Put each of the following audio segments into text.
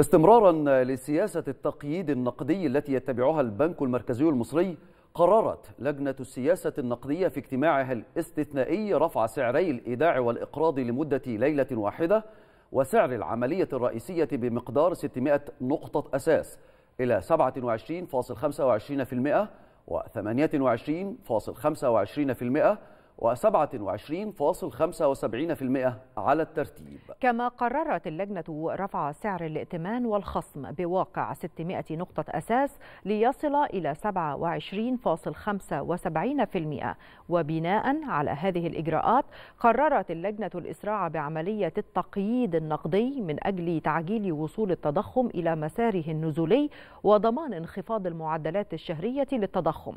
استمرارا لسياسة التقييد النقدي التي يتبعها البنك المركزي المصري قررت لجنة السياسة النقدية في اجتماعها الاستثنائي رفع سعري الإيداع والإقراض لمدة ليلة واحدة وسعر العملية الرئيسية بمقدار 600 نقطة أساس إلى 27.25% و28.25% و27.75% على الترتيب كما قررت اللجنة رفع سعر الائتمان والخصم بواقع 600 نقطة أساس ليصل إلى 27.75% وبناء على هذه الإجراءات قررت اللجنة الإسراع بعملية التقييد النقدي من أجل تعجيل وصول التضخم إلى مساره النزولي وضمان انخفاض المعدلات الشهرية للتضخم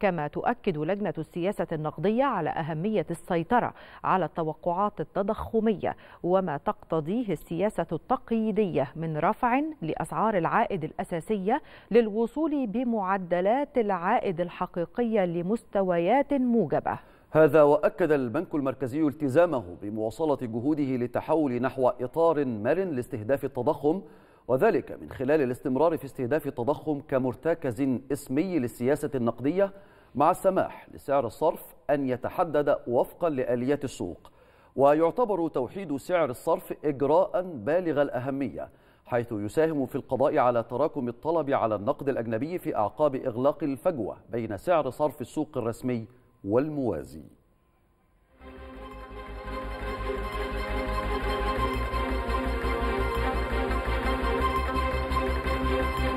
كما تؤكد لجنة السياسة النقدية على أهمية السيطرة على التوقعات التضخمية وما تقتضيه السياسة التقييدية من رفع لأسعار العائد الأساسية للوصول بمعدلات العائد الحقيقية لمستويات موجبة هذا وأكد البنك المركزي التزامه بمواصلة جهوده للتحول نحو إطار مرن لاستهداف التضخم وذلك من خلال الاستمرار في استهداف التضخم كمرتكز اسمي للسياسة النقدية مع السماح لسعر الصرف أن يتحدد وفقا لآليات السوق ويعتبر توحيد سعر الصرف إجراء بالغ الأهمية حيث يساهم في القضاء على تراكم الطلب على النقد الأجنبي في أعقاب إغلاق الفجوة بين سعر صرف السوق الرسمي والموازي